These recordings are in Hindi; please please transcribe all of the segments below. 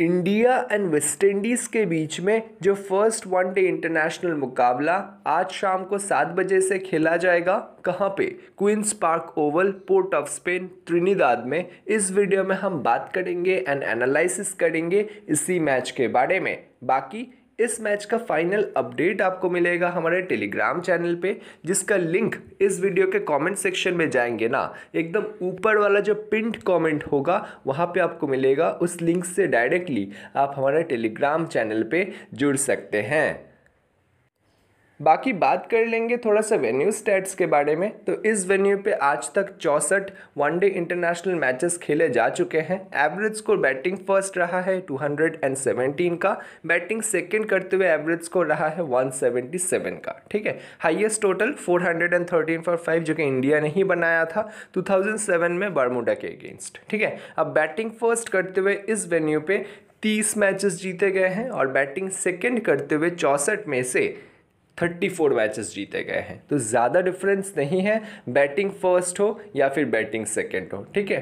इंडिया एंड वेस्ट इंडीज़ के बीच में जो फर्स्ट वन डे इंटरनेशनल मुकाबला आज शाम को सात बजे से खेला जाएगा कहाँ पे Queens Park Oval Port of Spain Trinidad में इस वीडियो में हम बात करेंगे एंड एनालिसिस करेंगे इसी मैच के बारे में बाकी इस मैच का फाइनल अपडेट आपको मिलेगा हमारे टेलीग्राम चैनल पे जिसका लिंक इस वीडियो के कमेंट सेक्शन में जाएंगे ना एकदम ऊपर वाला जो पिंट कमेंट होगा वहाँ पे आपको मिलेगा उस लिंक से डायरेक्टली आप हमारे टेलीग्राम चैनल पे जुड़ सकते हैं बाकी बात कर लेंगे थोड़ा सा वेन्यू स्टेट्स के बारे में तो इस वेन्यू पे आज तक चौंसठ वनडे इंटरनेशनल मैचेस खेले जा चुके हैं एवरेज स्कोर बैटिंग फर्स्ट रहा है 217 का बैटिंग सेकंड करते हुए एवरेज स्कोर रहा है 177 का ठीक है हाईएस्ट टोटल 413 फॉर फाइव जो कि इंडिया ने ही बनाया था 2007 में बर्मुडा के अगेंस्ट ठीक है अब बैटिंग फर्स्ट करते हुए इस वेन्यू पे तीस मैचेस जीते गए हैं और बैटिंग सेकेंड करते हुए चौंसठ में से थर्टी फोर मैचेस जीते गए हैं तो ज़्यादा डिफरेंस नहीं है बैटिंग फर्स्ट हो या फिर बैटिंग सेकेंड हो ठीक है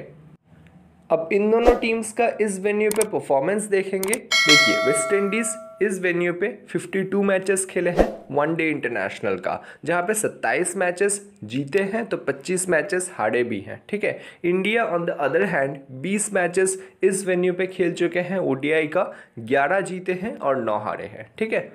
अब इन दोनों टीम्स का इस वेन्यू पे परफॉर्मेंस देखेंगे देखिए वेस्ट इंडीज़ इस वेन्यू पे 52 मैचेस खेले हैं वन डे इंटरनेशनल का जहाँ पे 27 मैचेस जीते हैं तो 25 मैचेस हारे भी हैं ठीक है India on the other hand 20 matches इस वेन्यू पे खेल चुके हैं ओ का 11 जीते हैं और 9 हारे हैं ठीक है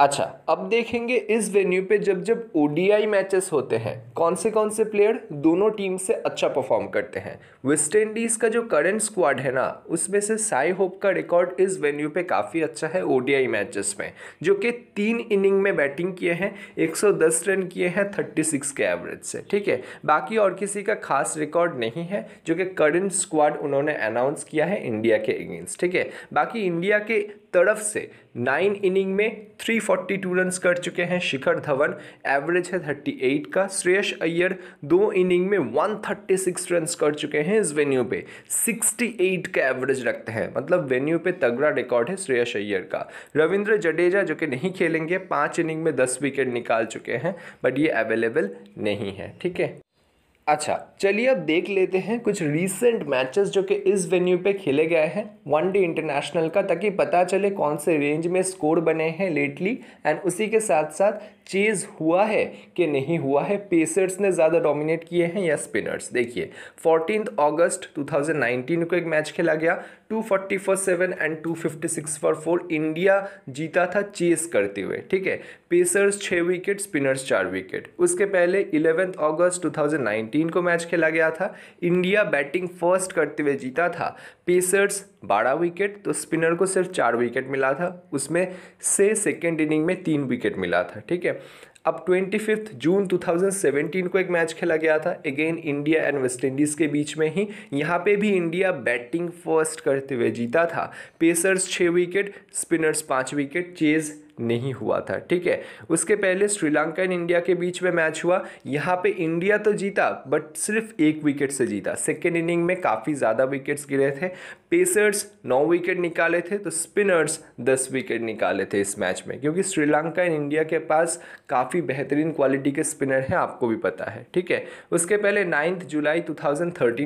अच्छा अब देखेंगे इस वेन्यू पे जब जब ओडीआई मैचेस होते हैं कौन से कौन से प्लेयर दोनों टीम से अच्छा परफॉर्म करते हैं वेस्ट इंडीज़ का जो करंट स्क्वाड है ना उसमें से साई होप का रिकॉर्ड इस वेन्यू पे काफ़ी अच्छा है ओडीआई मैचेस में जो कि तीन इनिंग में बैटिंग किए हैं 110 रन किए हैं 36 के एवरेज से ठीक है बाकी और किसी का खास रिकॉर्ड नहीं है जो कि करंट स्क्वाड उन्होंने अनाउंस किया है इंडिया के अगेंस्ट ठीक है बाकी इंडिया के तरफ से नाइन इनिंग में 342 रन्स कर चुके हैं शिखर धवन एवरेज है 38 का श्रेयस अय्यर दो इनिंग में 136 रन्स कर चुके हैं इस वेन्यू पे 68 का एवरेज रखते हैं मतलब वेन्यू पे तगड़ा रिकॉर्ड है श्रेयस अय्यर का रविंद्र जडेजा जो कि नहीं खेलेंगे पाँच इनिंग में दस विकेट निकाल चुके हैं बट ये अवेलेबल नहीं है ठीक है अच्छा चलिए अब देख लेते हैं कुछ रीसेंट मैचेस जो कि इस वेन्यू पे खेले गए हैं वनडे इंटरनेशनल का ताकि पता चले कौन से रेंज में स्कोर बने हैं लेटली एंड उसी के साथ साथ चेज़ हुआ है कि नहीं हुआ है पेसर्स ने ज़्यादा डोमिनेट किए हैं या स्पिनर्स देखिए फोर्टीन अगस्त 2019 को एक मैच खेला गया two forty for seven and two fifty six for four India जीता था चेस करते हुए ठीक है पेसर्स छः विकेट स्पिनर्स चार विकेट उसके पहले इलेवेंथ अगस्त 2019 को मैच खेला गया था इंडिया बैटिंग फर्स्ट करते हुए जीता था पेसर्स बारह विकेट तो स्पिनर को सिर्फ चार विकेट मिला था उसमें से सेकेंड इनिंग में तीन विकेट मिला था ठीक है अब ट्वेंटी फिफ्थ जून 2017 को एक मैच खेला गया था again India and West Indies के बीच में ही यहाँ पे भी इंडिया बैटिंग फर्स्ट करते हुए जीता था पेसर्स छः विकेट स्पिनर्स पाँच विकेट चेज़ नहीं हुआ था ठीक है उसके पहले श्रीलंका एंड इंडिया के बीच में मैच हुआ यहाँ पे इंडिया तो जीता बट सिर्फ एक विकेट से जीता सेकेंड इनिंग में काफ़ी ज़्यादा विकेट्स गिरे थे पेसर्स नौ विकेट निकाले थे तो स्पिनर्स दस विकेट निकाले थे इस मैच में क्योंकि श्रीलंका एंड इंडिया के पास काफ़ी बेहतरीन क्वालिटी के स्पिनर हैं आपको भी पता है ठीक है उसके पहले नाइन्थ जुलाई टू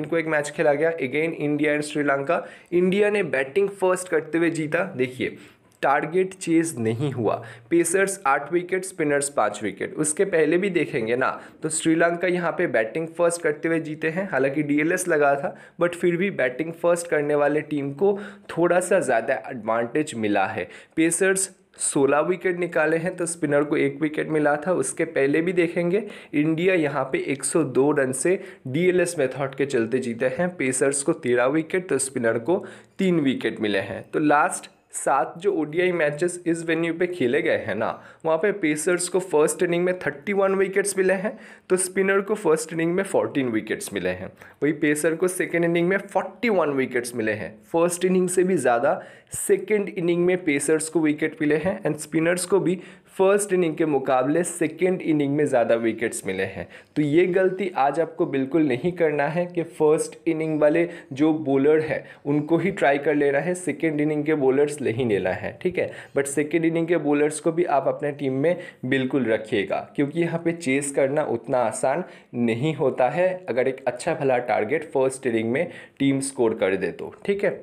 को एक मैच खेला गया again India and Sri Lanka India ने बैटिंग फर्स्ट करते हुए जीता देखिए टारगेट चेज नहीं हुआ पेसर्स आठ विकेट स्पिनर्स पाँच विकेट उसके पहले भी देखेंगे ना तो श्रीलंका यहाँ पे बैटिंग फर्स्ट करते हुए जीते हैं हालांकि डीएलएस लगा था बट फिर भी बैटिंग फर्स्ट करने वाले टीम को थोड़ा सा ज़्यादा एडवांटेज मिला है पेसर्स सोलह विकेट निकाले हैं तो स्पिनर को एक विकेट मिला था उसके पहले भी देखेंगे इंडिया यहाँ पे 102 रन से डीएलएस मेथड के चलते जीते हैं पेसर्स को तेरह विकेट तो स्पिनर को तीन विकेट मिले हैं तो लास्ट सात जो ओडीआई मैचेस इस वेन्यू पे खेले गए हैं ना वहाँ पे पेसर्स को फर्स्ट इनिंग में थर्टी वन विकेट्स मिले हैं तो स्पिनर को फर्स्ट इनिंग में फोर्टीन विकेट्स मिले हैं वही पेसर को सेकेंड इनिंग में फोर्टी वन विकेट्स मिले हैं फर्स्ट इनिंग से भी ज़्यादा सेकेंड इनिंग में पेसर्स को विकेट मिले हैं एंड स्पिनर्स को भी फर्स्ट इनिंग के मुकाबले सेकेंड इनिंग में ज़्यादा विकेट्स मिले हैं तो ये गलती आज आपको बिल्कुल नहीं करना है कि फर्स्ट इनिंग वाले जो बॉलर है उनको ही ट्राई कर लेना है सेकेंड इनिंग के बॉलर्स नहीं लेना है ठीक है बट सेकेंड इनिंग के बॉलर्स को भी आप अपने टीम में बिल्कुल रखिएगा क्योंकि यहाँ पर चेस करना उतना आसान नहीं होता है अगर एक अच्छा भला टारगेट फर्स्ट इनिंग में टीम स्कोर कर दे तो ठीक है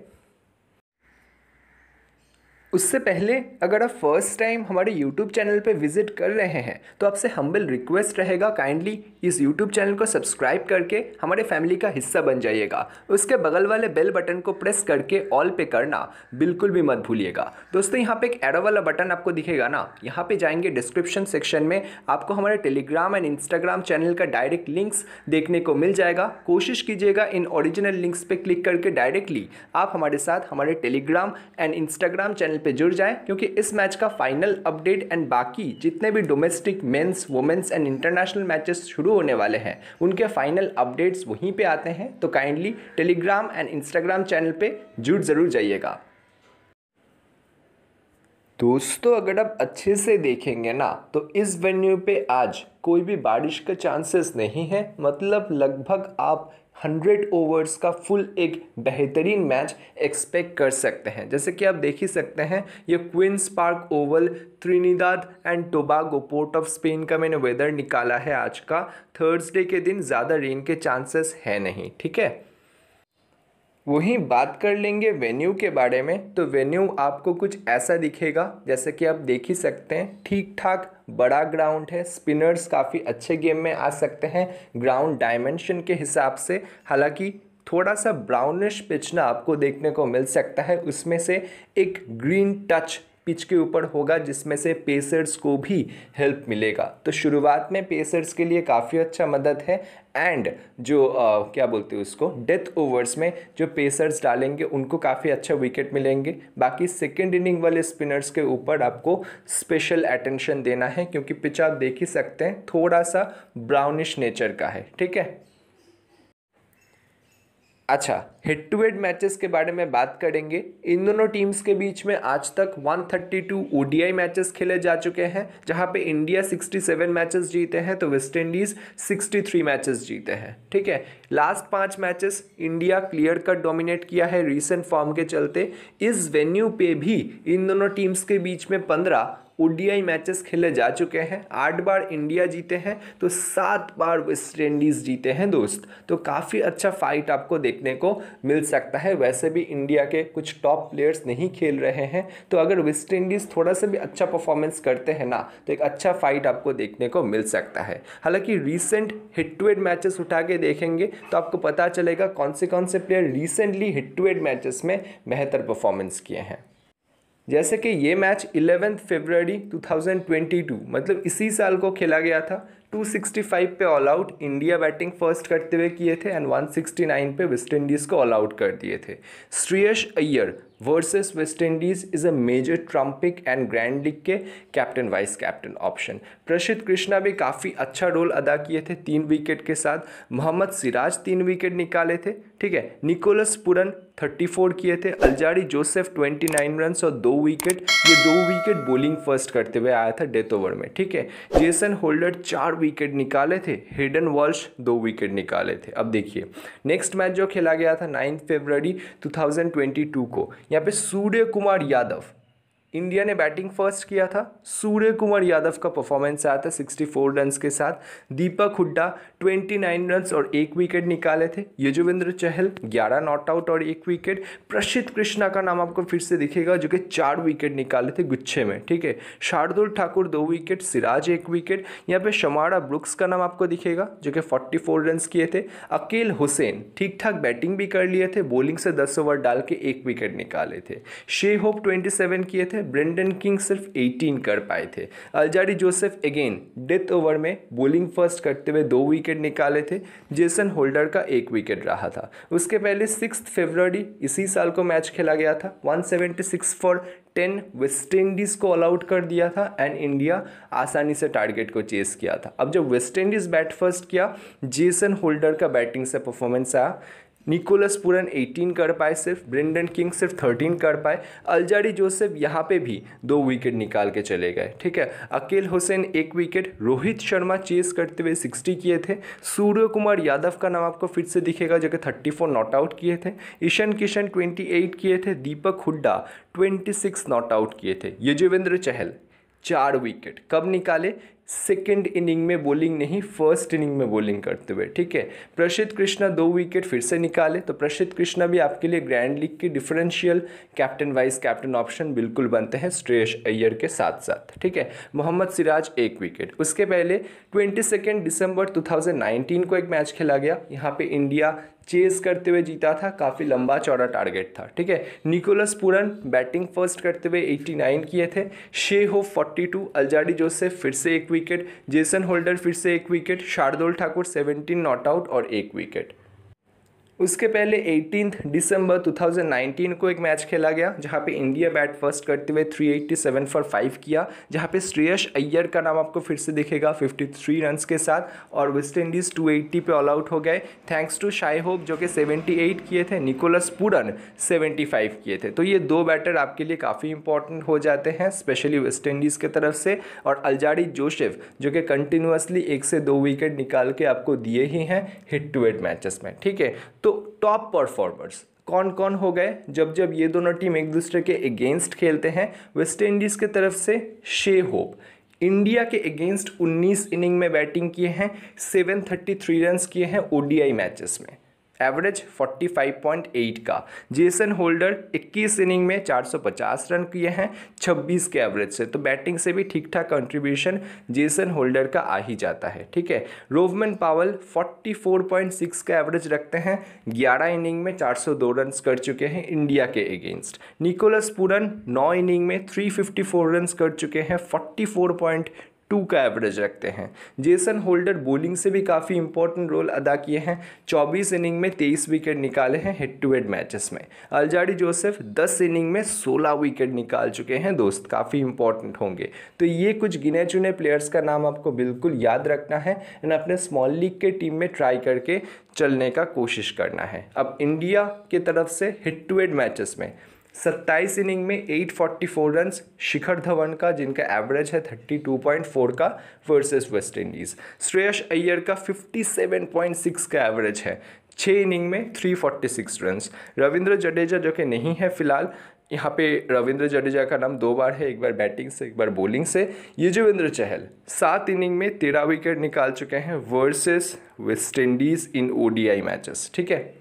उससे पहले अगर आप फर्स्ट टाइम हमारे यूट्यूब चैनल पर विजिट कर रहे हैं तो आपसे हम्बल रिक्वेस्ट रहेगा काइंडली इस यूट्यूब चैनल को सब्सक्राइब करके हमारे फैमिली का हिस्सा बन जाइएगा उसके बगल वाले बेल बटन को प्रेस करके ऑल पे करना बिल्कुल भी मत भूलिएगा दोस्तों यहाँ पे एक एडो वाला बटन आपको दिखेगा ना यहाँ पे जाएंगे डिस्क्रिप्शन सेक्शन में आपको हमारे टेलीग्राम एंड इंस्टाग्राम चैनल का डायरेक्ट लिंक्स देखने को मिल जाएगा कोशिश कीजिएगा इन ओरिजिनल लिंक्स पर क्लिक करके डायरेक्टली आप हमारे साथ हमारे टेलीग्राम एंड इंस्टाग्राम चैनल पे जुड़ जाएं क्योंकि इस मैच का फाइनल अपडेट एंड बाकी जितने भी domestic men's women's and international matches शुरू होने वाले हैं उनके फाइनल अपडेट्स वहीं पे आते हैं तो kindly Telegram and Instagram channel पे जुड़ ज़रूर जाइएगा दोस्तों अगर आप अच्छे से देखेंगे ना तो इस वेन्यू पे आज कोई भी बारिश का चांसेस नहीं है मतलब लगभग आप हंड्रेड ओवर्स का फुल एक बेहतरीन मैच एक्सपेक्ट कर सकते हैं जैसे कि आप देख ही सकते हैं ये Queens Park Oval Trinidad and Tobago Port of Spain का मैंने वेदर निकाला है आज का थर्सडे के दिन ज़्यादा रेन के चांसेस है नहीं ठीक है वहीं बात कर लेंगे वेन्यू के बारे में तो वेन्यू आपको कुछ ऐसा दिखेगा जैसे कि आप देख ही सकते हैं ठीक ठाक बड़ा ग्राउंड है स्पिनर्स काफ़ी अच्छे गेम में आ सकते हैं ग्राउंड डायमेंशन के हिसाब से हालांकि थोड़ा सा ब्राउनिश पिचना आपको देखने को मिल सकता है उसमें से एक ग्रीन टच पिच के ऊपर होगा जिसमें से पेसर्स को भी हेल्प मिलेगा तो शुरुआत में पेसर्स के लिए काफ़ी अच्छा मदद है एंड जो आ, क्या बोलते हैं उसको डेथ ओवर्स में जो पेसर्स डालेंगे उनको काफ़ी अच्छा विकेट मिलेंगे बाकी सेकेंड इनिंग वाले स्पिनर्स के ऊपर आपको स्पेशल अटेंशन देना है क्योंकि पिच आप देख ही सकते हैं थोड़ा सा ब्राउनिश नेचर का है ठीक है अच्छा हेड टू हेड मैचेस के बारे में बात करेंगे इन दोनों टीम्स के बीच में आज तक 132 ओडीआई मैचेस खेले जा चुके हैं जहां पे इंडिया 67 मैचेस जीते हैं तो वेस्ट इंडीज़ 63 मैचेस जीते हैं ठीक है लास्ट पांच matches India clear cut dominate किया है रीसेंट फॉर्म के चलते इस वेन्यू पे भी इन दोनों टीम्स के बीच में पंद्रह ओडीआई मैचेस खेले जा चुके हैं आठ बार इंडिया जीते हैं तो सात बार वेस्ट इंडीज़ जीते हैं दोस्त तो काफ़ी अच्छा फाइट आपको देखने को मिल सकता है वैसे भी इंडिया के कुछ टॉप प्लेयर्स नहीं खेल रहे हैं तो अगर वेस्ट इंडीज़ थोड़ा सा भी अच्छा परफॉर्मेंस करते हैं ना तो एक अच्छा फाइट आपको देखने को मिल सकता है हालांकि रिसेंट हिट टू मैचेस उठा के देखेंगे तो आपको पता चलेगा कौन से कौन से player recently hit two matches में बेहतर परफॉर्मेंस किए हैं जैसे कि ये मैच इलेवेंथ फेबररी 2022 मतलब इसी साल को खेला गया था 265 पे all out India batting first करते हुए किए थे एंड 169 पे वेस्ट इंडीज़ को ऑल आउट कर दिए थे Shreyas Iyer versus West Indies is a major trump pick and grand league के captain vice captain option Prasidh Krishna भी काफ़ी अच्छा रोल अदा किए थे तीन विकेट के साथ मोहम्मद सिराज तीन विकेट निकाले थे ठीक है निकोलस पुरन 34 किए थे अलजारी जोसेफ 29 रन और दो विकेट ये दो विकेट बॉलिंग फर्स्ट करते हुए आया था डेथ ओवर में ठीक है जेसन होल्डर चार विकेट निकाले थे हिडन वॉल्श दो विकेट निकाले थे अब देखिए नेक्स्ट मैच जो खेला गया था नाइन्थ फेबररी 2022 को यहाँ पे सूर्य कुमार यादव इंडिया ने बैटिंग फर्स्ट किया था सूर्य कुमार यादव का परफॉर्मेंस आया था 64 रन्स के साथ दीपक हुड्डा 29 रन्स और एक विकेट निकाले थे यजुवेंद्र चहल 11 नॉट आउट और एक विकेट प्रसिद्ध कृष्णा का नाम आपको फिर से दिखेगा जो कि चार विकेट निकाले थे गुच्छे में ठीक है शार्दुल ठाकुर दो विकेट सिराज एक विकेट यहाँ पे शमारा ब्रुक्स का नाम आपको दिखेगा जो कि फोर्टी फोर किए थे अकेल हुसैन ठीक ठाक बैटिंग भी कर लिए थे बॉलिंग से दस ओवर डाल के एक विकेट निकाले थे शे होप ट्वेंटी किए थे थे ब्रेंडन किंग सिर्फ 18 कर पाए थे Alzarri Joseph again death over में बॉलिंग फर्स्ट करते हुए दो विकेट निकाले थे जेसन होल्डर का एक विकेट रहा था उसके पहले सिक्स फेबररी इसी साल को मैच खेला गया था 176 फॉर टेन वेस्ट इंडीज़ को ऑल आउट कर दिया था एंड इंडिया आसानी से टारगेट को चेस किया था अब जब वेस्ट इंडीज़ बैट फर्स्ट किया जेसन होल्डर का बैटिंग से परफॉर्मेंस आया निकोलस पुरन 18 कर पाए सिर्फ ब्रिंडन किंग सिर्फ 13 कर पाए अलजारी जोसेफ यहाँ पे भी दो विकेट निकाल के चले गए ठीक है अकेल हुसैन एक विकेट रोहित शर्मा चेस करते हुए 60 किए थे सूर्य कुमार यादव का नाम आपको फिर से दिखेगा जो कि थर्टी फोर नॉट आउट किए थे ईशन किशन 28 किए थे दीपक हुड्डा 26 नॉट आउट किए थे यजुवेंद्र चहल चार विकेट कब निकाले सेकेंड इनिंग में बॉलिंग नहीं फर्स्ट इनिंग में बॉलिंग करते हुए ठीक है प्रसिद्ध कृष्णा दो विकेट फिर से निकाले तो प्रसिद्ध कृष्णा भी आपके लिए ग्रैंड लीग के differential captain vice captain option बिल्कुल बनते हैं स्ट्रेश अय्यर के साथ साथ ठीक है मोहम्मद सिराज एक विकेट उसके पहले ट्वेंटी सेकेंड दिसंबर टू को एक मैच खेला गया यहाँ पर इंडिया चेस करते हुए जीता था काफ़ी लंबा चौड़ा टारगेट था ठीक है निकोलस पुरन बैटिंग फर्स्ट करते हुए 89 किए थे शे हो फोर्टी टू अलजाडी जोसेफ फिर से एक विकेट जेसन होल्डर फिर से एक wicket Shardul Thakur 17 not out और एक विकेट उसके पहले 18 दिसंबर 2019 को एक मैच खेला गया जहाँ पे इंडिया बैट फर्स्ट करते हुए 387 फॉर फाइव किया जहाँ पे श्रेयस अय्यर का नाम आपको फिर से दिखेगा 53 रन्स के साथ और वेस्ट इंडीज़ टू पे ऑल आउट हो गए थैंक्स टू शाई होप जो कि 78 किए थे निकोलस पुरन 75 किए थे तो ये दो बैटर आपके लिए काफ़ी इंपॉर्टेंट हो जाते हैं स्पेशली वेस्ट इंडीज़ की तरफ से और अलजाड़ी जोशेफ जो कि कंटिन्यूसली एक से दो विकेट निकाल के आपको दिए ही हैं हिट टू एट मैचेस में ठीक है तो टॉप परफॉर्मर्स कौन कौन हो गए जब जब ये दोनों टीम एक दूसरे के अगेंस्ट खेलते हैं वेस्ट इंडीज़ के तरफ से शे होप इंडिया के अगेंस्ट 19 इनिंग में बैटिंग किए हैं 733 रन किए हैं ओडीआई मैचेस में एवरेज 45.8 का जेसन होल्डर 21 इनिंग में 450 रन किए हैं 26 के एवरेज से तो बैटिंग से भी ठीक ठाक कंट्रीब्यूशन जेसन होल्डर का आ ही जाता है ठीक है रोवमन पावल 44.6 का एवरेज रखते हैं 11 इनिंग में 402 रन कर चुके हैं इंडिया के अगेंस्ट निकोलस पूरन 9 इनिंग में 354 रन कर चुके हैं फोर्टी टू का एवरेज रखते हैं जेसन होल्डर बॉलिंग से भी काफ़ी इंपॉर्टेंट रोल अदा किए हैं 24 इनिंग में 23 विकेट निकाले हैं हेड टू हेड मैचेस में अलजाडी जोसेफ 10 इनिंग में 16 विकेट निकाल चुके हैं दोस्त काफ़ी इंपॉर्टेंट होंगे तो ये कुछ गिने चुने प्लेयर्स का नाम आपको बिल्कुल याद रखना है एंड अपने स्मॉल लीग के टीम में ट्राई करके चलने का कोशिश करना है अब इंडिया की तरफ से हेड टू हेड मैचेस में सत्ताईस इनिंग में 844 रन शिखर धवन का जिनका एवरेज है 32.4 का versus West Indies Shreyas Iyer का 57.6 का एवरेज है छः इनिंग में 346 रन रविंद्र जडेजा जो कि नहीं है फिलहाल यहाँ पे रविंद्र जडेजा का नाम दो बार है एक बार बैटिंग से एक बार बॉलिंग से युजवेंद्र चहल सात इनिंग में तेरह विकेट निकाल चुके हैं versus West Indies in ODI matches ठीक है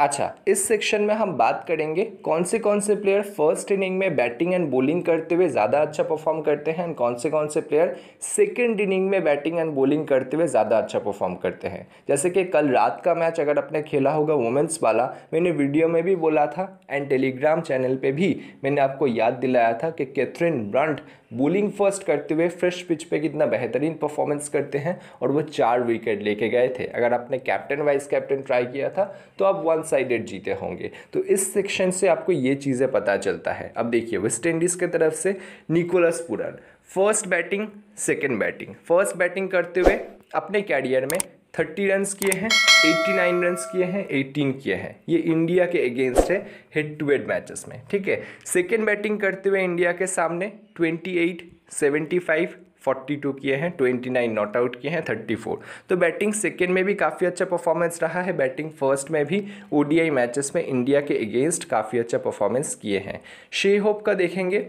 अच्छा इस सेक्शन में हम बात करेंगे कौन से कौन से प्लेयर फर्स्ट इनिंग में बैटिंग एंड बॉलिंग करते हुए ज़्यादा अच्छा परफॉर्म करते हैं एंड कौन से कौन से प्लेयर सेकेंड इनिंग में बैटिंग एंड बॉलिंग करते हुए ज़्यादा अच्छा परफॉर्म करते हैं जैसे कि कल रात का मैच अगर आपने खेला होगा वुमेंस वाला मैंने वीडियो में भी बोला था एंड टेलीग्राम चैनल पर भी मैंने आपको याद दिलाया था कि कैथरीन ब्रंट बॉलिंग फर्स्ट करते हुए फ्रेश पिच पे कितना बेहतरीन परफॉर्मेंस करते हैं और वो चार विकेट लेके गए थे अगर आपने कैप्टन वाइस कैप्टन ट्राई किया था तो आप वन साइडेड जीते होंगे तो इस सेक्शन से आपको ये चीज़ें पता चलता है अब देखिए वेस्ट इंडीज़ की तरफ से Nicholas Pooran first batting second batting first batting करते हुए अपने कैरियर में थर्टी रन किए हैं एट्टी नाइन रन किए हैं एटीन किए हैं ये इंडिया के अगेंस्ट है हेड टू हेड मैचेस में ठीक है सेकेंड बैटिंग करते हुए इंडिया के सामने twenty eight seventy five forty two किए हैं ट्वेंटी नाइन नॉट आउट किए हैं थर्टी फोर तो बैटिंग सेकेंड में भी काफ़ी अच्छा परफॉर्मेंस रहा है बैटिंग फर्स्ट में भी ओडीआई मैचेस में इंडिया के अगेंस्ट काफ़ी अच्छा परफॉर्मेंस किए हैं शे होप का देखेंगे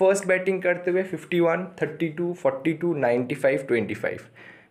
फर्स्ट बैटिंग करते हुए fifty one thirty two forty two ninety five twenty five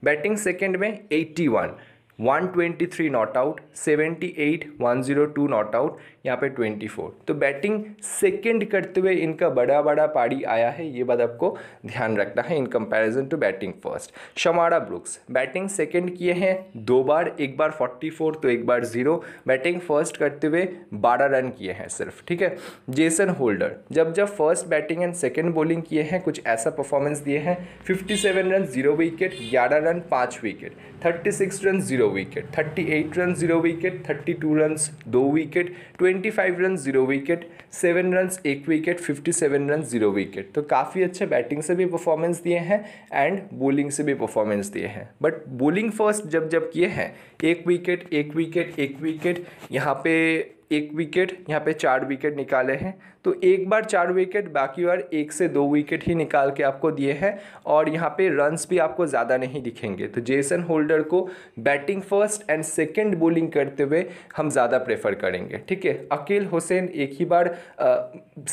batting second में eighty one 123 not out 78 102 not out यहाँ पे 24 तो बैटिंग सेकंड करते हुए इनका बड़ा बड़ा पारी आया है ये बात आपको ध्यान रखना है in comparison to batting first Shamarh Brooks batting second किए हैं दो बार एक बार 44 तो एक बार ज़ीरो बैटिंग फर्स्ट करते हुए 12 रन किए हैं सिर्फ ठीक है जेसन होल्डर जब जब first batting and second bowling किए हैं कुछ ऐसा परफॉर्मेंस दिए हैं फिफ्टी रन जीरो विकेट ग्यारह रन पाँच wicket thirty run zero zero wicket thirty eight run zero wicket thirty two run दो wicket twenty five run zero wicket seven run एक wicket fifty seven run zero wicket तो काफ़ी अच्छे बैटिंग से भी परफॉर्मेंस दिए हैं एंड बॉलिंग से भी परफॉर्मेंस दिए हैं बट बॉलिंग फर्स्ट जब जब किए हैं एक विकेट एक विकेट एक विकेट यहाँ पे एक विकेट यहाँ पे चार विकेट निकाले हैं तो एक बार चार विकेट बाकी बार एक से दो विकेट ही निकाल के आपको दिए हैं और यहाँ पे रन्स भी आपको ज़्यादा नहीं दिखेंगे तो जेसन होल्डर को batting first and second bowling करते हुए हम ज़्यादा प्रेफर करेंगे ठीक है अकेल हुसैन एक ही बार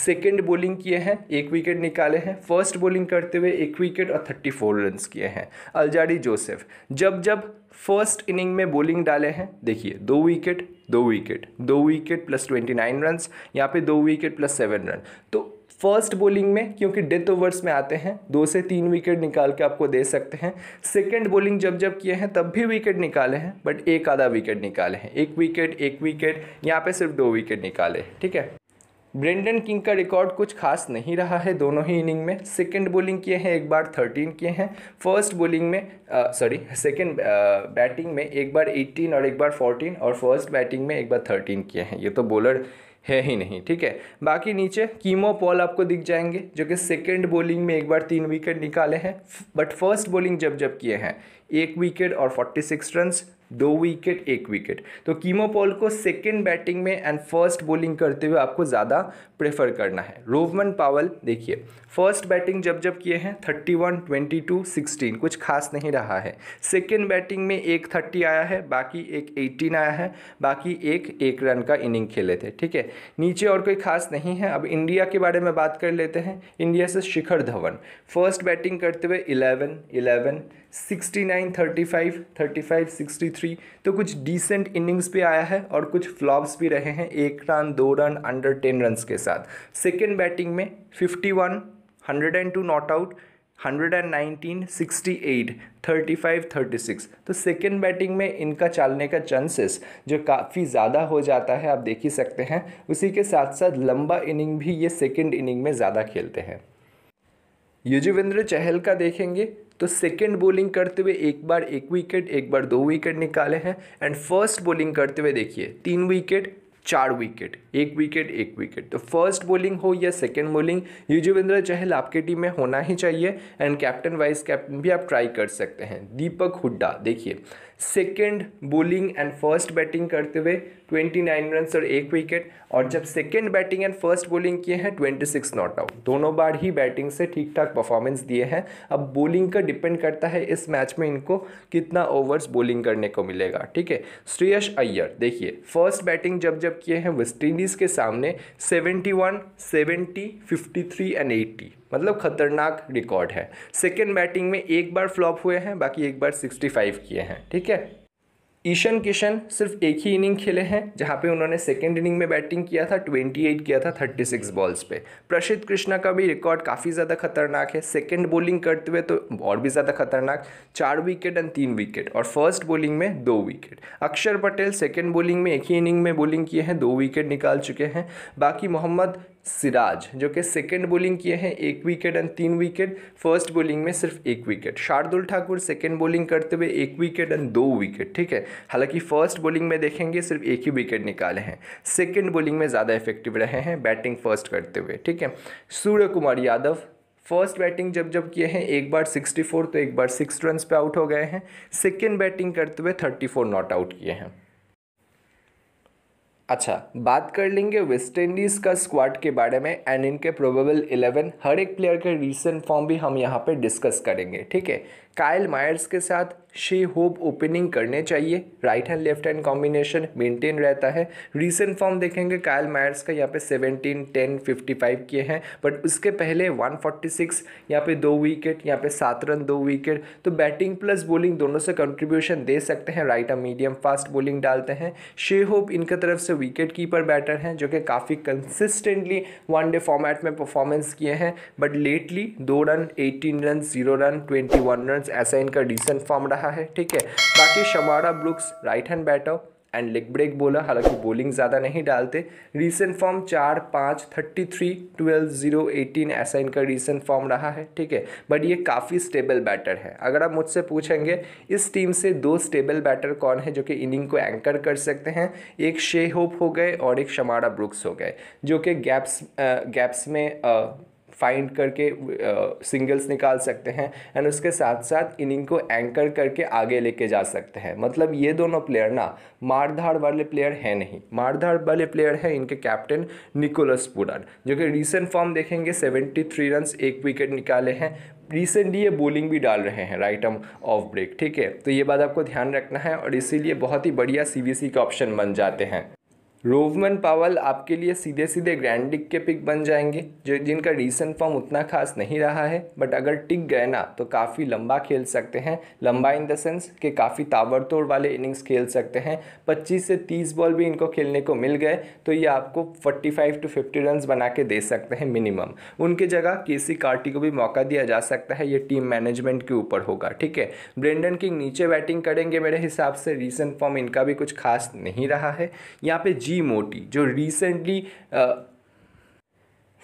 सेकेंड बॉलिंग किए हैं एक विकेट निकाले हैं फर्स्ट बॉलिंग करते हुए एक विकेट और थर्टी फोर किए हैं अलजारी जोसेफ जब जब फर्स्ट इनिंग में बॉलिंग डाले हैं देखिए दो विकेट दो विकेट दो wicket plus twenty nine run यहाँ पे दो विकेट प्लस सेवन रन तो फर्स्ट बॉलिंग में क्योंकि डेथ ओवर्स में आते हैं दो से तीन विकेट निकाल के आपको दे सकते हैं सेकंड बॉलिंग जब जब किए हैं तब भी विकेट निकाले हैं बट एक आधा विकेट निकाले हैं एक विकेट एक विकेट यहाँ पे सिर्फ दो विकेट निकाले ठीक है ब्रेंडन किंग का रिकॉर्ड कुछ खास नहीं रहा है दोनों ही इनिंग में सेकंड बॉलिंग किए हैं एक बार थर्टीन किए हैं फर्स्ट बॉलिंग में सॉरी सेकंड बैटिंग में एक बार एट्टीन और एक बार फोर्टीन और फर्स्ट बैटिंग में एक बार थर्टीन किए हैं ये तो बॉलर है ही नहीं ठीक है बाकी नीचे कीमो पॉल आपको दिख जाएंगे जो कि सेकेंड बॉलिंग में एक बार तीन विकेट निकाले हैं बट फर्स्ट बॉलिंग जब जब किए हैं एक विकेट और 46 रन दो विकेट एक विकेट तो कीमोपोल को सेकेंड बैटिंग में एंड फर्स्ट बॉलिंग करते हुए आपको ज़्यादा प्रेफर करना है रोवमन पावल देखिए फर्स्ट बैटिंग जब जब किए हैं thirty one twenty two sixteen कुछ खास नहीं रहा है सेकेंड बैटिंग में एक थर्टी आया है बाकी एक 18 आया है बाकी एक एक रन का इनिंग खेले थे ठीक है नीचे और कोई खास नहीं है अब इंडिया के बारे में बात कर लेते हैं इंडिया से शिखर धवन फर्स्ट बैटिंग करते हुए eleven eleven sixty nine thirty five thirty five sixty three तो कुछ डिसेंट इनिंग्स भी आया है और कुछ फ्लॉप्स भी रहे हैं एक रन दो रन अंडर टेन रन्स के साथ सेकेंड बैटिंग में fifty one hundred and two not out hundred and nineteen sixty eight thirty five thirty six तो सेकेंड बैटिंग में इनका चालने का चांसेस जो काफ़ी ज़्यादा हो जाता है आप देख ही सकते हैं उसी के साथ साथ लंबा इनिंग भी ये सेकेंड इनिंग में ज़्यादा खेलते हैं युजवेंद्र चहल का देखेंगे तो सेकेंड बॉलिंग करते हुए एक बार एक विकेट एक बार दो विकेट निकाले हैं एंड फर्स्ट बॉलिंग करते हुए देखिए तीन विकेट चार विकेट एक विकेट एक विकेट तो फर्स्ट बॉलिंग हो या सेकेंड बॉलिंग युजवेंद्र चहल आपके टीम में होना ही चाहिए एंड कैप्टन वाइस कैप्टन भी आप ट्राई कर सकते हैं दीपक हुड्डा देखिए second bowling and first batting करते हुए ट्वेंटी नाइन रन और एक विकेट और जब second batting and first bowling किए हैं ट्वेंटी सिक्स नॉट आउट दोनों बार ही बैटिंग से ठीक ठाक परफॉर्मेंस दिए हैं अब बॉलिंग का डिपेंड करता है इस मैच में इनको कितना ओवर्स बॉलिंग करने को मिलेगा ठीक है श्रेयश अय्यर देखिए फर्स्ट बैटिंग जब जब किए हैं वेस्ट इंडीज़ के सामने seventy one seventy fifty three and eighty मतलब खतरनाक रिकॉर्ड है सेकेंड बैटिंग में एक बार फ्लॉप हुए हैं बाकी एक बार सिक्सटी फाइव किए हैं ठीक है ईशन किशन सिर्फ एक ही इनिंग खेले हैं जहाँ पे उन्होंने सेकेंड इनिंग में बैटिंग किया था 28 किया था 36 बॉल्स पे प्रसिद्ध कृष्णा का भी रिकॉर्ड काफ़ी ज़्यादा खतरनाक है सेकेंड बॉलिंग करते हुए तो और भी ज़्यादा खतरनाक चार विकेट एंड तीन विकेट और फर्स्ट बॉलिंग में दो विकेट अक्षर पटेल सेकेंड बॉलिंग में एक ही इनिंग में बॉलिंग किए हैं दो विकेट निकाल चुके हैं बाकी मोहम्मद सिराज जो कि सेकंड बॉलिंग किए हैं एक विकेट एंड तीन विकेट फर्स्ट बॉलिंग में सिर्फ एक wicket Shardul Thakur second bowling करते हुए एक विकेट एंड दो विकेट ठीक है हालांकि फर्स्ट बॉलिंग में देखेंगे सिर्फ एक ही विकेट निकाले हैं सेकंड बॉलिंग में ज़्यादा इफेक्टिव रहे हैं बैटिंग फर्स्ट करते हुए ठीक है सूर्य कुमार यादव फर्स्ट बैटिंग जब जब किए हैं एक बार 64 तो एक बार सिक्स रन पे आउट हो गए हैं सेकेंड बैटिंग करते हुए 34 नॉट आउट किए हैं अच्छा बात कर लेंगे वेस्ट इंडीज़ का स्क्वाड के बारे में एंड इनके प्रोबेबल इलेवन हर एक प्लेयर के रिसेंट फॉर्म भी हम यहाँ पे डिस्कस करेंगे ठीक है कायल मायर्स के साथ शे होप ओपनिंग करने चाहिए right hand left hand combination maintain रहता है रीसेंट फॉर्म देखेंगे कायल मायर्स का यहाँ पे 17 10 55 किए हैं बट उसके पहले 146 यहाँ पे दो विकेट यहाँ पे सात रन दो विकेट तो बैटिंग प्लस बॉलिंग दोनों से कंट्रीब्यूशन दे सकते हैं राइट और मीडियम फास्ट बॉलिंग डालते हैं शे होप इनके तरफ से विकेट कीपर बैटर हैं जो कि काफ़ी कंसिस्टेंटली वन डे फॉर्मेट में परफॉर्मेंस किए हैं बट लेटली दो run eighteen run zero run twenty run friends ऐसा इनका डिसेंट फॉर्म रहा है ठीक है बाकी Shamarh Brooks right hand batter and leg break bowler हालांकि बॉलिंग ज़्यादा नहीं डालते रिसेंट फॉर्म चार पाँच thirty three twelve zero eighteen ऐसा इनका रिसेंट फॉर्म रहा है ठीक है बट ये काफ़ी स्टेबल बैटर है अगर आप मुझसे पूछेंगे इस टीम से दो स्टेबल बैटर कौन है जो कि इनिंग को एंकर कर सकते हैं एक शे होप हो गए और एक शमारा ब्रुक्स हो गए जो कि गैप्स गैप्स में आ, फाइंड करके सिंगल्स निकाल सकते हैं एंड उसके साथ साथ इनिंग को एंकर करके आगे लेके जा सकते हैं मतलब ये दोनों प्लेयर ना मारधाड़ वाले प्लेयर हैं नहीं मारधाड़ वाले प्लेयर हैं इनके कैप्टन निकोलस पुरान जो कि रिसेंट फॉर्म देखेंगे सेवेंटी थ्री रन एक विकेट निकाले हैं रिसेंटली ये बॉलिंग भी डाल रहे हैं राइट आर्म ऑफ ब्रेक ठीक है तो ये बात आपको ध्यान रखना है और इसीलिए बहुत ही बढ़िया सीबीसी के ऑप्शन बन जाते हैं रोवमन पावल आपके लिए सीधे सीधे ग्रैंड के पिक बन जाएंगे जो जिनका रीसेंट फॉर्म उतना खास नहीं रहा है बट अगर टिक गए ना तो काफ़ी लंबा खेल सकते हैं लंबा इन द सेंस कि काफ़ी ताबड़तोड़ वाले इनिंग्स खेल सकते हैं 25 से 30 बॉल भी इनको खेलने को मिल गए तो ये आपको 45 टू 50 रन बना के दे सकते हैं मिनिमम उनके जगह के कार्टी को भी मौका दिया जा सकता है ये टीम मैनेजमेंट के ऊपर होगा ठीक है ब्रेंडन किंग नीचे बैटिंग करेंगे मेरे हिसाब से रीसेंट फॉर्म इनका भी कुछ खास नहीं रहा है यहाँ पे जी मोटी जो रिसेंटली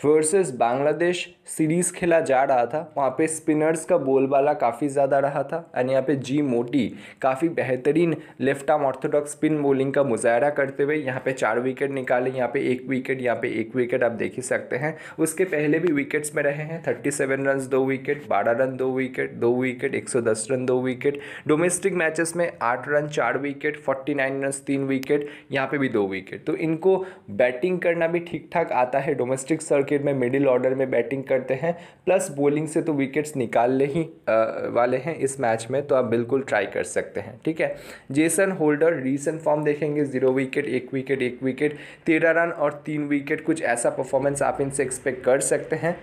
वर्सेस बांग्लादेश सीरीज़ खेला जा रहा था वहाँ पे स्पिनर्स का बोलबाला काफ़ी ज़्यादा रहा था एंड यहाँ पे जी मोटी काफ़ी बेहतरीन left arm orthodox spin bowling का मुजाहरा करते हुए यहाँ पे चार विकेट निकाले यहाँ पे एक विकेट यहाँ पे एक विकेट आप देख ही सकते हैं उसके पहले भी विकेट्स में रहे हैं थर्टी सेवन रन दो विकेट बारह रन दो विकेट दो विकेट एक सौ दस रन दो विकेट डोमेस्टिक मैचेस में आठ रन चार विकेट फोर्टी नाइन रन तीन विकेट यहाँ पर भी दो विकेट तो इनको बैटिंग करना भी ठीक ठाक आता है डोमेस्टिक सर्किट में मिडिल ऑर्डर में बैटिंग कर करते हैं प्लस बॉलिंग से तो विकेट्स निकालने ही वाले हैं इस मैच में तो आप बिल्कुल ट्राई कर सकते हैं ठीक है जेसन होल्डर रीसेंट फॉर्म देखेंगे जीरो विकेट एक विकेट एक विकेट तेरह रन और तीन विकेट कुछ ऐसा परफॉर्मेंस आप इनसे एक्सपेक्ट कर सकते हैं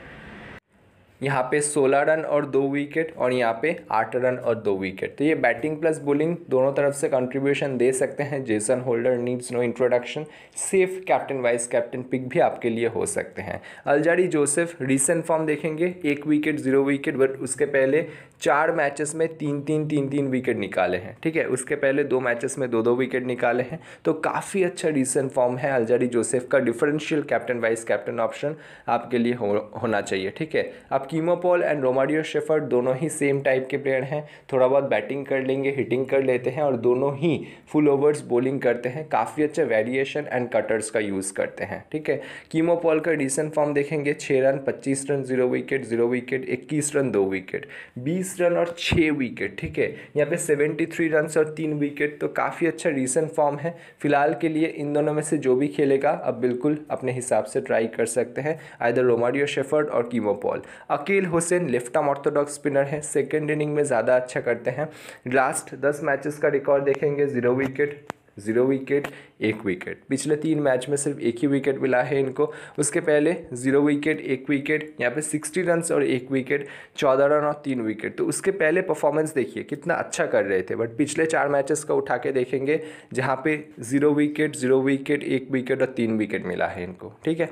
यहाँ पे सोलह रन और दो विकेट और यहाँ पे आठ रन और दो विकेट तो ये बैटिंग प्लस बोलिंग दोनों तरफ से कंट्रीब्यूशन दे सकते हैं Jason Holder needs no introduction safe captain vice captain pick भी आपके लिए हो सकते हैं अलजारी जोसेफ रिसेंट फॉर्म देखेंगे एक विकेट जीरो विकेट बट उसके पहले चार मैचेस में तीन तीन तीन तीन विकेट निकाले हैं ठीक है उसके पहले दो मैचेस में दो दो विकेट निकाले हैं तो काफ़ी अच्छा डिसेंट फॉर्म है अलजरी जोसेफ का differential captain vice captain option आपके लिए हो, होना चाहिए ठीक है अब कीमोपॉल एंड रोमाडियो शेफर्ड दोनों ही सेम टाइप के प्लेयर हैं थोड़ा बहुत बैटिंग कर लेंगे हिटिंग कर लेते हैं और दोनों ही फुल ओवर्स बॉलिंग करते हैं काफ़ी अच्छे वेरिएशन एंड कटर्स का यूज़ करते हैं ठीक है कीमोपॉल का डिसेंट फॉर्म देखेंगे छः रन पच्चीस run zero wicket zero wicket इक्कीस रन दो विकेट बीस रन और छः विकेट ठीक है यहाँ पे सेवेंटी थ्री रन और तीन विकेट तो काफ़ी अच्छा रिसेंट फॉर्म है फिलहाल के लिए इन दोनों में से जो भी खेलेगा अब बिल्कुल अपने हिसाब से ट्राई कर सकते हैं आयदर रोमारियो शेफर्ड और Keemo Paul Akeal Hosein left arm orthodox spinner हैं सेकेंड इनिंग में ज़्यादा अच्छा करते हैं लास्ट दस मैचेस का रिकॉर्ड देखेंगे ज़ीरो विकेट जीरो विकेट एक विकेट पिछले तीन मैच में सिर्फ एक ही विकेट मिला है इनको उसके पहले जीरो विकेट एक विकेट यहाँ पे सिक्सटी रन और एक विकेट चौदह रन और तीन विकेट तो उसके पहले परफॉर्मेंस देखिए कितना अच्छा कर रहे थे बट पिछले चार मैचेस का उठा के देखेंगे जहाँ पे जीरो विकेट जीरो विकेट एक विकेट और तीन विकेट मिला है इनको ठीक है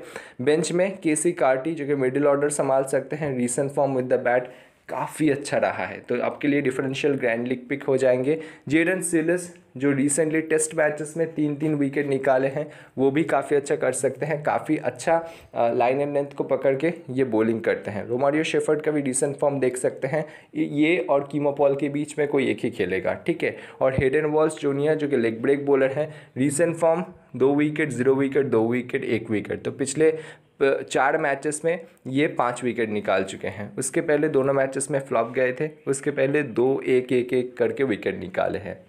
बेंच में के कार्टी जो कि मिडिल ऑर्डर संभाल सकते हैं recent form with the bat काफ़ी अच्छा रहा है तो आपके लिए डिफरेंशियल ग्रैंड लीग पिक हो जाएंगे जेडन सिलस जो रिसेंटली टेस्ट मैचेस में तीन तीन विकेट निकाले हैं वो भी काफ़ी अच्छा कर सकते हैं काफ़ी अच्छा लाइन एंड लेंथ को पकड़ के ये बॉलिंग करते हैं रोमारियो शेफर्ड का भी रिसेंट फॉर्म देख सकते हैं ये और कीमोपॉल के बीच में कोई एक ही खेलेगा ठीक है और हेड एंड वॉल्स जूनियर जो कि लेग ब्रेक बॉलर हैं रिसेंट फॉर्म दो विकेट जीरो विकेट दो विकेट एक विकेट तो पिछले चार मैचेस में ये पांच विकेट निकाल चुके हैं उसके पहले दोनों मैचेस में फ्लॉप गए थे उसके पहले दो एक एक एक करके विकेट निकाले हैं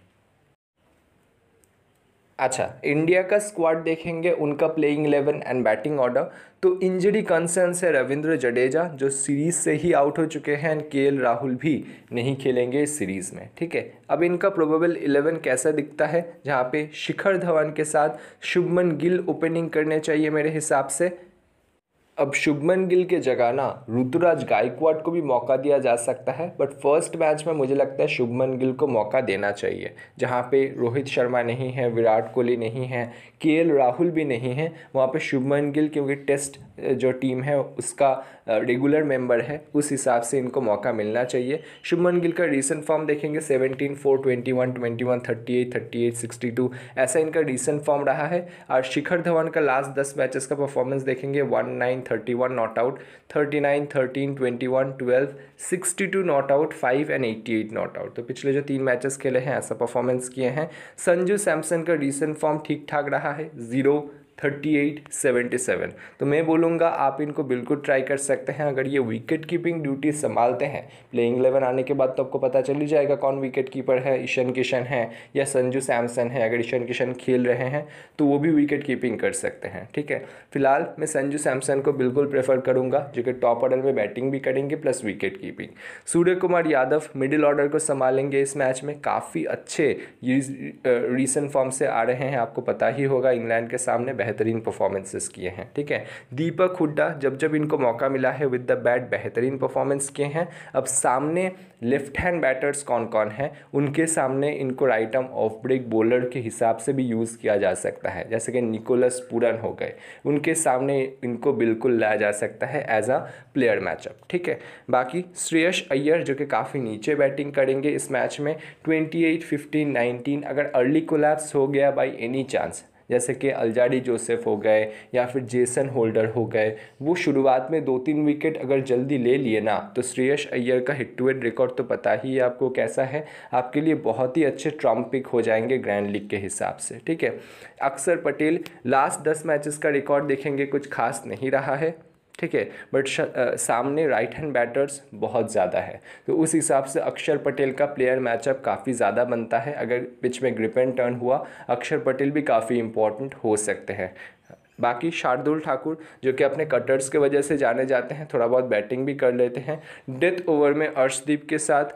अच्छा इंडिया का स्क्वाड देखेंगे उनका playing eleven and batting order तो इंजरी कंसर्न है रविंद्र जडेजा जो सीरीज़ से ही आउट हो चुके हैं एंड के राहुल भी नहीं खेलेंगे इस सीरीज़ में ठीक है अब इनका प्रोबेबल इलेवन कैसा दिखता है जहाँ पे शिखर धवन के साथ शुभमन गिल ओपनिंग करने चाहिए मेरे हिसाब से अब शुभमन गिल के जगह ना ऋतुराज गायकवाड को भी मौका दिया जा सकता है बट फर्स्ट मैच में मुझे लगता है शुभमन गिल को मौका देना चाहिए जहाँ पे रोहित शर्मा नहीं है विराट कोहली नहीं है के राहुल भी नहीं है वहाँ पे शुभमन गिल क्योंकि टेस्ट जो टीम है उसका रेगुलर मेंबर है उस हिसाब से इनको मौका मिलना चाहिए शुभमन गिल का रिसेंट फॉर्म देखेंगे seventeen four twenty one twenty one thirty eight thirty eight sixty two ऐसा इनका रिसेंट फॉर्म रहा है और शिखर धवन का लास्ट दस मैचेस का परफॉर्मेंस देखेंगे one nine thirty one not out thirty nine thirteen twenty one twelve sixty two not out five and eighty eight not out तो पिछले जो तीन मैचेस खेले हैं ऐसा परफॉर्मेंस किए हैं संजू सैमसन का रिसेंट फॉर्म ठीक ठाक रहा है zero thirty eight seventy seven तो मैं बोलूँगा आप इनको बिल्कुल ट्राई कर सकते हैं अगर ये विकेट कीपिंग ड्यूटी संभालते हैं प्लेइंग इलेवन आने के बाद तो आपको पता चल ही जाएगा कौन विकेट कीपर है ईशान किशन है या संजू सैमसन है अगर ईशन किशन खेल रहे हैं तो वो भी विकेट कीपिंग कर सकते हैं ठीक है फिलहाल मैं संजू सैमसन को बिल्कुल प्रेफर करूँगा जो कि टॉप ऑर्डर में बैटिंग भी करेंगे plus wicket keeping Surya Kumar Yadav middle order को संभालेंगे इस मैच में काफ़ी अच्छे रीसेंट फॉर्म से आ रहे हैं आपको पता ही होगा इंग्लैंड के सामने बेहतर बेहतरीन परफॉर्मेंसेस किए हैं ठीक है दीपक हुड्डा जब जब इनको मौका मिला है विद द बैट बेहतरीन परफॉर्मेंस किए हैं अब सामने लेफ्ट हैंड बैटर्स कौन कौन हैं उनके सामने इनको right arm off break bowler के हिसाब से भी यूज़ किया जा सकता है जैसे कि निकोलस पूरन हो गए उनके सामने इनको बिल्कुल लाया जा सकता है एज अ प्लेयर मैचअप ठीक है बाकी श्रेयस अय्यर जो कि काफ़ी नीचे बैटिंग करेंगे इस मैच में ट्वेंटी एट फिफ्टीन नाइनटीन अगर अर्ली कोलैप्स हो गया बाई एनी चांस जैसे कि अलजाडी जोसेफ हो गए या फिर जेसन होल्डर हो गए वो शुरुआत में दो तीन विकेट अगर जल्दी ले लिए ना तो श्रेयस अय्यर का हिट टू हिट रिकॉर्ड तो पता ही है आपको कैसा है आपके लिए बहुत ही अच्छे ट्रम्प पिक हो जाएंगे ग्रैंड लीग के हिसाब से ठीक है अक्सर पटेल लास्ट दस मैचेस का रिकॉर्ड देखेंगे कुछ खास नहीं रहा है ठीक है बट सामने राइट हैंड बैटर्स बहुत ज़्यादा है तो उस हिसाब से अक्षर पटेल का प्लेयर मैचअप काफ़ी ज़्यादा बनता है अगर पिच में ग्रिप एंड टर्न हुआ अक्षर पटेल भी काफ़ी इंपॉर्टेंट हो सकते हैं बाकी शार्दुल ठाकुर जो कि अपने कटर्स के वजह से जाने जाते हैं थोड़ा बहुत बैटिंग भी कर लेते हैं डेथ ओवर में अर्शदीप के साथ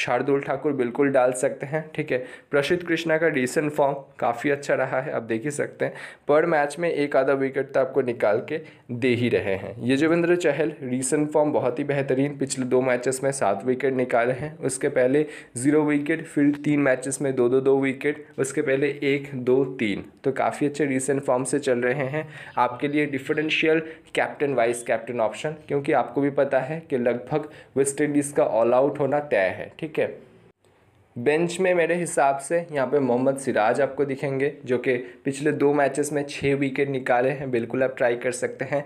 शार्दुल ठाकुर बिल्कुल डाल सकते हैं ठीक है प्रसिद्ध कृष्णा का रिसेंट फॉर्म काफ़ी अच्छा रहा है आप देख ही सकते हैं पर मैच में एक आधा विकेट तो आपको निकाल के दे ही रहे हैं यजुवेंद्र चहल रिसेंट फॉर्म बहुत ही बेहतरीन पिछले दो मैचेस में सात विकेट निकाले हैं उसके पहले ज़ीरो विकेट फिर तीन मैचेस में दो दो दो विकेट उसके पहले एक दो तीन तो काफ़ी अच्छे रिसेंट फॉर्म से चल रहे हैं आपके लिए differential captain vice captain option क्योंकि आपको भी पता है कि लगभग वेस्ट इंडीज़ का ऑल आउट होना तय है ठीक है बेंच में मेरे हिसाब से यहाँ पे मोहम्मद सिराज आपको दिखेंगे जो कि पिछले दो मैचेस में छः विकेट निकाले हैं बिल्कुल आप ट्राई कर सकते हैं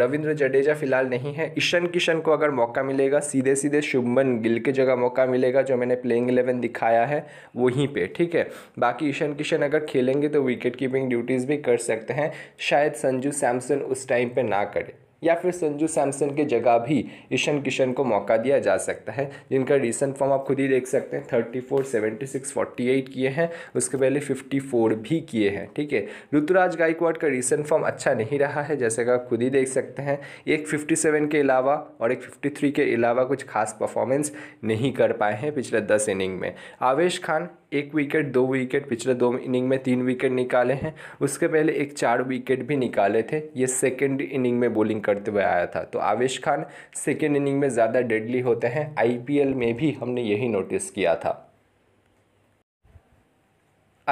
रविंद्र जडेजा फिलहाल नहीं है ईशन किशन को अगर मौका मिलेगा सीधे सीधे शुभमन गिल की जगह मौका मिलेगा जो मैंने प्लेइंग एलेवन दिखाया है वहीं पे ठीक है बाकी ईशन किशन अगर खेलेंगे तो विकेट कीपिंग ड्यूटीज़ भी कर सकते हैं शायद संजू सैमसन उस टाइम पर ना करे या फिर संजू सैमसन के जगह भी ईशन किशन को मौका दिया जा सकता है जिनका रिसेंट फॉर्म आप खुद ही देख सकते हैं thirty four seventy six forty eight किए हैं उसके पहले फिफ्टी फोर भी किए हैं ठीक है ऋतुराज गायकवाड़ का रिसेंट फॉर्म अच्छा नहीं रहा है जैसे कि आप खुद ही देख सकते हैं एक फिफ्टी सेवन के अलावा और एक फिफ्टी थ्री के अलावा कुछ खास परफॉर्मेंस नहीं कर पाए हैं पिछले दस इनिंग में आवेश खान एक विकेट दो विकेट पिछले दो इनिंग में तीन विकेट निकाले हैं उसके पहले एक चार विकेट भी निकाले थे ये सेकेंड इनिंग में बॉलिंग करते हुए आया था तो आवेश खान सेकेंड इनिंग में ज़्यादा डेडली होते हैं आईपीएल में भी हमने यही नोटिस किया था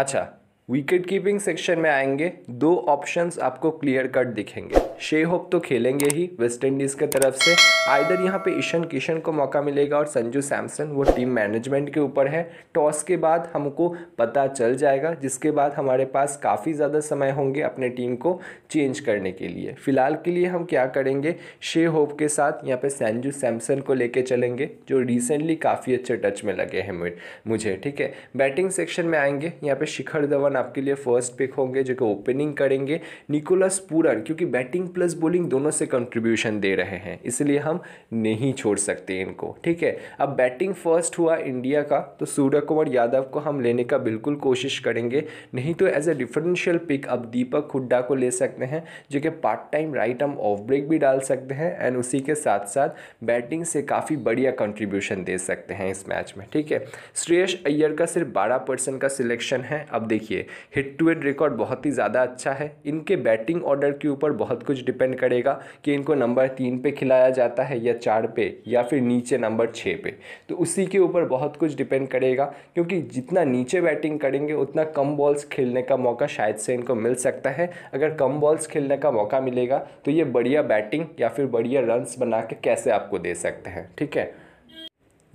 अच्छा विकेट कीपिंग सेक्शन में आएंगे दो ऑप्शंस आपको क्लियर कट दिखेंगे शे होप तो खेलेंगे ही वेस्ट इंडीज़ के तरफ से आइधर यहाँ पे ईशन किशन को मौका मिलेगा और संजू सैमसन वो टीम मैनेजमेंट के ऊपर है टॉस के बाद हमको पता चल जाएगा जिसके बाद हमारे पास काफ़ी ज़्यादा समय होंगे अपने टीम को चेंज करने के लिए फ़िलहाल के लिए हम क्या करेंगे शे होप के साथ यहाँ पे संजू सैमसन को लेके चलेंगे जो रिसेंटली काफ़ी अच्छे टच में लगे हैं मुझे ठीक है बैटिंग सेक्शन में आएंगे यहाँ पे शिखर धवन आपके लिए फर्स्ट पिक होंगे जो कि ओपनिंग करेंगे निकोलस पूरन क्योंकि बैटिंग बैटिंग प्लस बॉलिंग दोनों से कंट्रीब्यूशन दे रहे हैं इसलिए हम नहीं छोड़ सकते इनको ठीक है अब बैटिंग फर्स्ट हुआ इंडिया का तो सूर्य कुमार यादव को हम लेने का बिल्कुल कोशिश करेंगे नहीं तो एज ए डिफरेंशियल पिक अब दीपक हुड्डा को ले सकते हैं जो कि part time right arm off break भी डाल सकते हैं एंड उसी के साथ साथ बैटिंग से काफ़ी बढ़िया कंट्रीब्यूशन दे सकते हैं इस मैच में ठीक है श्रेयस अय्यर का सिर्फ बारह परसेंट का सिलेक्शन है अब देखिए हिट टू हिट रिकॉर्ड बहुत ही ज़्यादा अच्छा है इनके बैटिंग ऑर्डर के ऊपर बहुत कुछ कुछ डिपेंड करेगा कि इनको नंबर तीन पे खिलाया जाता है या चार पे या फिर नीचे नंबर छः पे तो उसी के ऊपर बहुत कुछ डिपेंड करेगा क्योंकि जितना नीचे बैटिंग करेंगे उतना कम बॉल्स खेलने का मौका शायद से इनको मिल सकता है अगर कम बॉल्स खेलने का मौका मिलेगा तो ये बढ़िया बैटिंग या फिर बढ़िया रन्स बना के कैसे आपको दे सकते हैं ठीक है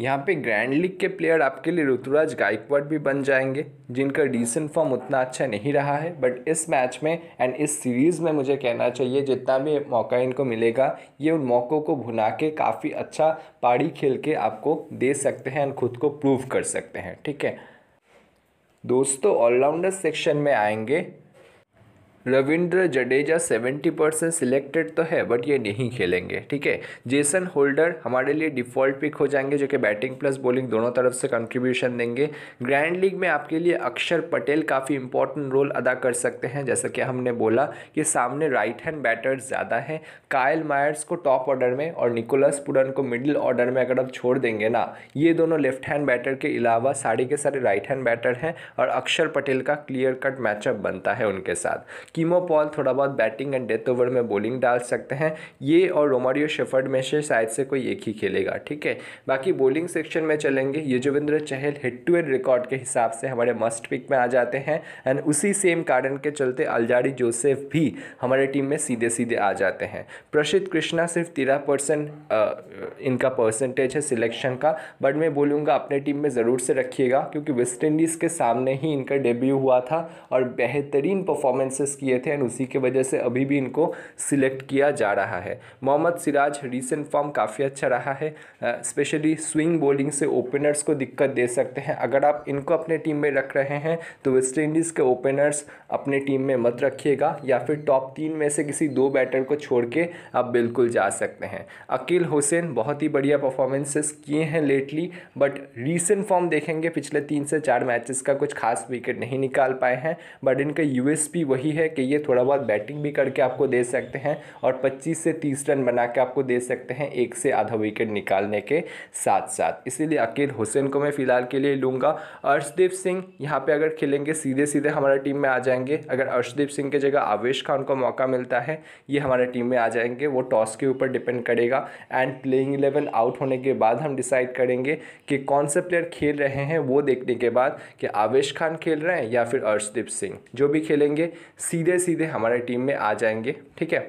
यहाँ पे ग्रैंड लीग के प्लेयर आपके लिए ऋतुराज गायकवाड भी बन जाएंगे जिनका डिसेंट फॉर्म उतना अच्छा नहीं रहा है बट इस मैच में एंड इस सीरीज़ में मुझे कहना चाहिए जितना भी मौका इनको मिलेगा ये उन मौक़ों को भुना के काफ़ी अच्छा पारी खेल के आपको दे सकते हैं एंड खुद को प्रूव कर सकते हैं ठीक है दोस्तों ऑलराउंडर सेक्शन में आएंगे रविंद्र जडेजा 70 परसेंट सिलेक्टेड तो है बट ये नहीं खेलेंगे ठीक है जेसन होल्डर हमारे लिए डिफॉल्ट पिक हो जाएंगे जो कि बैटिंग प्लस बॉलिंग दोनों तरफ से कंट्रीब्यूशन देंगे ग्रैंड लीग में आपके लिए अक्षर पटेल काफ़ी इंपॉर्टेंट रोल अदा कर सकते हैं जैसा कि हमने बोला कि सामने राइट हैंड बैटर ज़्यादा हैं कायल मायर्स को टॉप ऑर्डर में और निकोलस पुडन को मिडिल ऑर्डर में अगर आप छोड़ देंगे ना ये दोनों लेफ्ट हैंड बैटर के अलावा साड़ी के सारे राइट हैंड बैटर हैं और अक्षर पटेल का क्लियर कट मैचअप बनता है उनके साथ कीमो पॉल थोड़ा बहुत बैटिंग एंड डेथ ओवर में बॉलिंग डाल सकते हैं ये और रोमारियो शेफर्ड में से शायद से कोई एक ही खेलेगा ठीक है बाकी बॉलिंग सेक्शन में चलेंगे Yuzvendra Chahal head to head record के हिसाब से हमारे मस्ट पिक में आ जाते हैं एंड उसी सेम कारण के चलते अलजारी जोसेफ भी हमारे टीम में सीधे सीधे आ जाते हैं प्रसिद्ध कृष्णा सिर्फ तेरह परसेंट इनका परसेंटेज है सिलेक्शन का बट मैं बोलूँगा अपने टीम में ज़रूर से रखिएगा क्योंकि वेस्ट इंडीज़ के सामने ही इनका डेब्यू हुआ था और बेहतरीन परफॉर्मेंसेस किए थे एंड उसी के वजह से अभी भी इनको सिलेक्ट किया जा रहा है मोहम्मद सिराज रिसेंट फॉर्म काफ़ी अच्छा रहा है स्पेशली स्विंग बॉलिंग से ओपनर्स को दिक्कत दे सकते हैं अगर आप इनको अपने टीम में रख रहे हैं तो वेस्ट इंडीज़ के ओपनर्स अपने टीम में मत रखिएगा या फिर टॉप तीन में से किसी दो बैटर को छोड़ के आप बिल्कुल जा सकते हैं अकील हुसैन बहुत ही बढ़िया परफॉर्मेंसेस किए हैं लेटली बट रिसेंट फॉर्म देखेंगे पिछले तीन से चार मैचेस का कुछ खास विकेट नहीं निकाल पाए हैं बट इनका यूएसपी वही है हैं कि ये थोड़ा बहुत बैटिंग भी करके आपको दे सकते हैं और 25 से 30 रन बना के आपको दे सकते हैं एक से आधा विकेट निकालने के साथ साथ इसीलिए अकील हुसैन को मैं फ़िलहाल के लिए लूँगा अर्शदीप सिंह यहाँ पर अगर खेलेंगे सीधे सीधे हमारे टीम में आ जाएंगे अगर अर्शदीप सिंह की जगह आवेश खान को मौका मिलता है ये हमारे टीम में आ जाएंगे वो टॉस के ऊपर डिपेंड करेगा एंड प्लेइंग इलेवन आउट होने के बाद हम डिसाइड करेंगे कि कौन से प्लेयर खेल रहे हैं वो देखने के बाद कि आवेश खान खेल रहे हैं या फिर अर्शदीप सिंह जो भी खेलेंगे सी सीधे सीधे हमारे टीम में आ जाएंगे ठीक है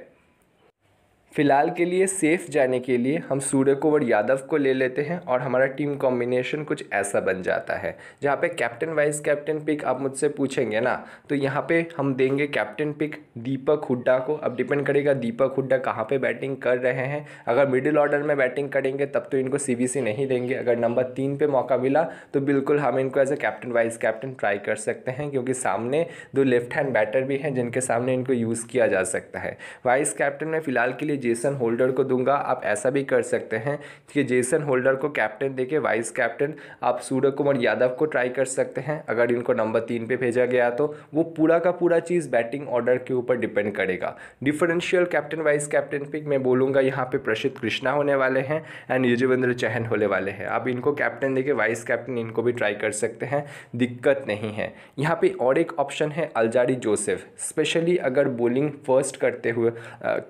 फ़िलहाल के लिए सेफ जाने के लिए हम सूर्य कुंवर यादव को ले लेते हैं और हमारा टीम कॉम्बिनेशन कुछ ऐसा बन जाता है जहाँ पे कैप्टन वाइस कैप्टन पिक आप मुझसे पूछेंगे ना तो यहाँ पे हम देंगे कैप्टन पिक दीपक हुड्डा को अब डिपेंड करेगा दीपक हुड्डा कहाँ पे बैटिंग कर रहे हैं अगर मिडिल ऑर्डर में बैटिंग करेंगे तब तो इनको सी नहीं देंगे अगर नंबर तीन पर मौका मिला तो बिल्कुल हम इनको as a captain vice captain try कर सकते हैं क्योंकि सामने दो लेफ्ट हैंड बैटर भी हैं जिनके सामने इनको यूज़ किया जा सकता है वाइस कैप्टन में फ़िलहाल के लिए जेसन होल्डर को दूंगा आप ऐसा भी कर सकते हैं कि जेसन होल्डर को कैप्टन देके वाइस कैप्टन आप सूर्य कुमार यादव को ट्राई कर सकते हैं अगर इनको नंबर तीन पे भेजा गया तो वो पूरा का पूरा चीज़ बैटिंग ऑर्डर के ऊपर डिपेंड करेगा differential captain vice captain pick मैं बोलूँगा यहाँ पर प्रसिद्ध कृष्णा होने वाले हैं एंड युजवेंद्र चहन होने वाले हैं आप इनको कैप्टन देके वाइस कैप्टन इनको भी ट्राई कर सकते हैं दिक्कत नहीं है यहाँ पर और एक ऑप्शन है अलजारी जोसेफ स्पेशली अगर बोलिंग फर्स्ट करते हुए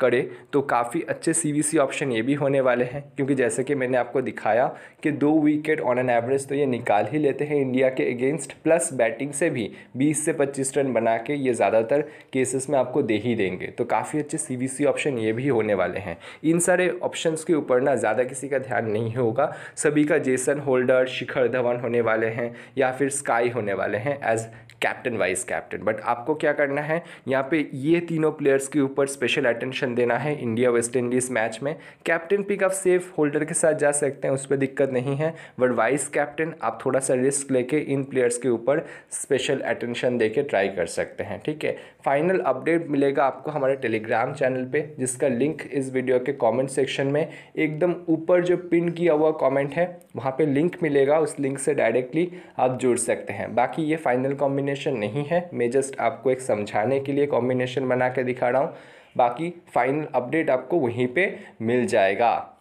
करे तो काफ़ी काफ़ी अच्छे सी ऑप्शन ये भी होने वाले हैं क्योंकि जैसे कि मैंने आपको दिखाया कि दो विकेट ऑन एन एवरेज तो ये निकाल ही लेते हैं इंडिया के अगेंस्ट प्लस बैटिंग से भी 20 से 25 रन बना के ये ज़्यादातर केसेस में आपको दे ही देंगे तो काफ़ी अच्छे सी ऑप्शन ये भी होने वाले हैं इन सारे ऑप्शन के ऊपर ना ज़्यादा किसी का ध्यान नहीं होगा सभी का जेसन होल्डर शिखर धवन होने वाले हैं या फिर स्काई होने वाले हैं as captain vice captain but आपको क्या करना है यहाँ पे ये तीनों प्लेयर्स के ऊपर स्पेशल अटेंशन देना है इंडिया वेस्ट इंडीज़ मैच में कैप्टन पिक आप सेफ होल्डर के साथ जा सकते हैं उस पर दिक्कत नहीं है बट वाइस कैप्टन आप थोड़ा सा रिस्क लेके इन प्लेयर्स के ऊपर स्पेशल अटेंशन दे ट्राई कर सकते हैं ठीक है फाइनल अपडेट मिलेगा आपको हमारे टेलीग्राम चैनल पर जिसका लिंक इस वीडियो के कॉमेंट सेक्शन में एकदम ऊपर जो पिन किया हुआ कॉमेंट है वहाँ पर लिंक मिलेगा उस लिंक से डायरेक्टली आप जुड़ सकते हैं बाकी ये फाइनल कॉम्बिनेशन नहीं है मैं जस्ट आपको एक समझाने के लिए कॉम्बिनेशन बना के दिखा रहा हूँ बाकी फाइनल अपडेट आपको वहीं पे मिल जाएगा